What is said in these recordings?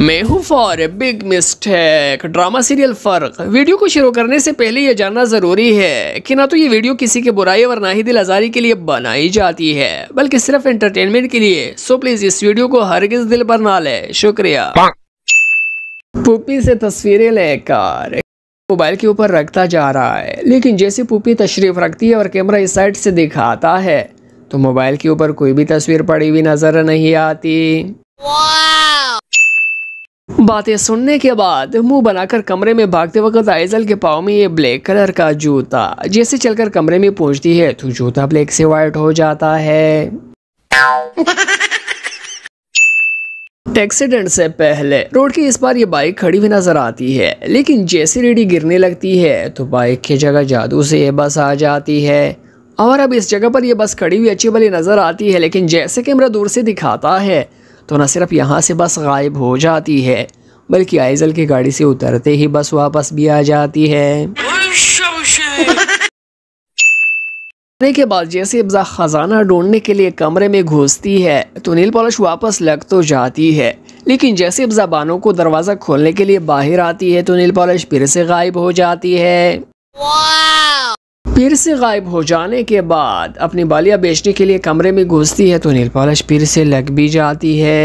Mayhew for a big mistake drama serial फ़र्क video को शुरू करने से पहले यह जानना ज़रूरी है कि ना तो ये वीडियो किसी के बुराई और ना ही दिल आज़ारी के लिए बनाई जाती है बल्कि सिर्फ एंटरटेनमेंट के लिए सो प्लीज़ इस वीडियो को किस दिल पर ना ले शुक्रिया पुपी से तस्वीरें लेकर मोबाइल के ऊपर रखता जा रहा है लेकिन जैसे पुपी तशरीफ रखती है और कैमरा इस साइड से दिखाता है तो मोबाइल के ऊपर कोई भी तस्वीर पड़ी हुई नज़र नहीं आती बातें सुनने के बाद मुंह बनाकर कमरे में भागते वक्त आइजल के पाँव में ये ब्लैक कलर का जूता जैसे चलकर कमरे में पहुंचती है तो जूता ब्लैक से वाइट हो जाता है एक्सीडेंट से पहले रोड के इस बार ये बाइक खड़ी हुई नजर आती है लेकिन जैसे रेडी गिरने लगती है तो बाइक की जगह जादू से ये बस आ जाती है और अब इस जगह पर यह बस खड़ी हुई अच्छी भली नजर आती है लेकिन जैसे कैमरा दूर से दिखाता है तो न सिर्फ यहाँ से बस गायब हो जाती है बल्कि आइजल की गाड़ी से उतरते ही बस वापस भी आ जाती है के बाद जैसे अब्जा खजाना ढूंढने के लिए कमरे में घुसती है तो नील पॉलिश वापस लग तो जाती है लेकिन जैसे अब्जा बानो को दरवाज़ा खोलने के लिए बाहर आती है तो नील पॉलिश फिर से गायब हो जाती है फिर से गायब हो जाने के बाद अपनी बालियां बेचने के लिए कमरे में घुसती है तो नील पॉलिश फिर से लग भी जाती है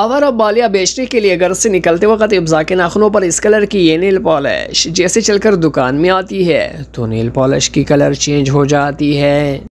अवर और बालियां बेचने के लिए घर से निकलते वक्त इब्जा के नाखनों पर इस कलर की ये नील पॉलिश जैसे चलकर दुकान में आती है तो नील पॉलिश की कलर चेंज हो जाती है